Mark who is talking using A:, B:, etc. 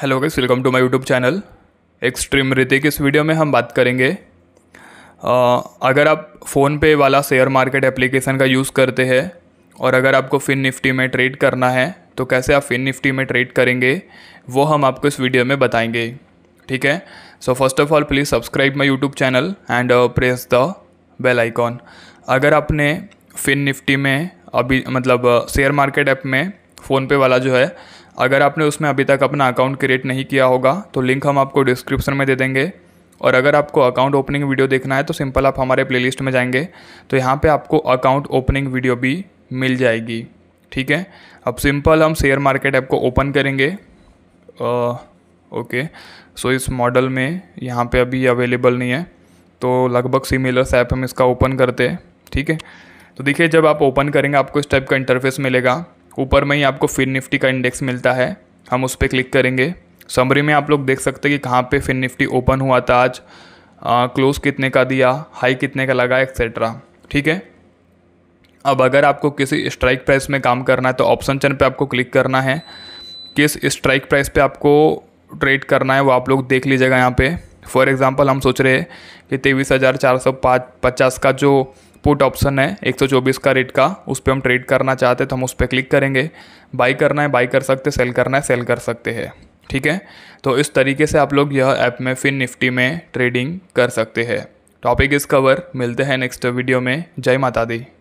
A: hello guys welcome to my YouTube channel extreme Hrithik इस video में हम बात करेंगे आ, अगर आप फ़ोन पे वाला शेयर मार्केट एप्लीकेशन का यूज़ करते हैं और अगर आपको फिन निफ्टी में ट्रेड करना है तो कैसे आप फिन निफ्टी में ट्रेड करेंगे वो हम आपको इस वीडियो में बताएंगे ठीक है so first of all please subscribe my YouTube channel and press the bell icon अगर आपने फिन निफ्टी में अभी मतलब शेयर मार्केट ऐप में फ़ोनपे वाला जो है अगर आपने उसमें अभी तक अपना अकाउंट क्रिएट नहीं किया होगा तो लिंक हम आपको डिस्क्रिप्शन में दे देंगे और अगर आपको अकाउंट ओपनिंग वीडियो देखना है तो सिंपल आप हमारे प्लेलिस्ट में जाएंगे तो यहाँ पे आपको अकाउंट ओपनिंग वीडियो भी मिल जाएगी ठीक है अब सिंपल हम शेयर मार्केट ऐप को ओपन करेंगे ओके सो इस मॉडल में यहाँ पे अभी अवेलेबल नहीं है तो लगभग सिमिलर्स ऐप हम इसका ओपन करते हैं ठीक है तो देखिए जब आप ओपन करेंगे आपको इस टाइप का इंटरफेस मिलेगा ऊपर में ही आपको फिन निफ्टी का इंडेक्स मिलता है हम उस पर क्लिक करेंगे समरी में आप लोग देख सकते हैं कि कहाँ पे फिन निफ्टी ओपन हुआ था आज क्लोज कितने का दिया हाई कितने का लगा एक्सेट्रा ठीक है अब अगर आपको किसी स्ट्राइक प्राइस में काम करना है तो ऑप्शन चन पे आपको क्लिक करना है किस स्ट्राइक प्राइस पे आपको ट्रेड करना है वो आप लोग देख लीजिएगा यहाँ पे फॉर एग्ज़ाम्पल हम सोच रहे हैं कि तेईस हज़ार चार सौ पचास का जो पुट ऑप्शन है 124 का रेट का उस पर हम ट्रेड करना चाहते हैं तो हम उस पर क्लिक करेंगे बाई करना है बाई कर सकते सेल करना है सेल कर सकते हैं ठीक है तो इस तरीके से आप लोग यह ऐप में फिन निफ्टी में ट्रेडिंग कर सकते हैं टॉपिक इस कवर मिलते हैं नेक्स्ट वीडियो में जय माता दी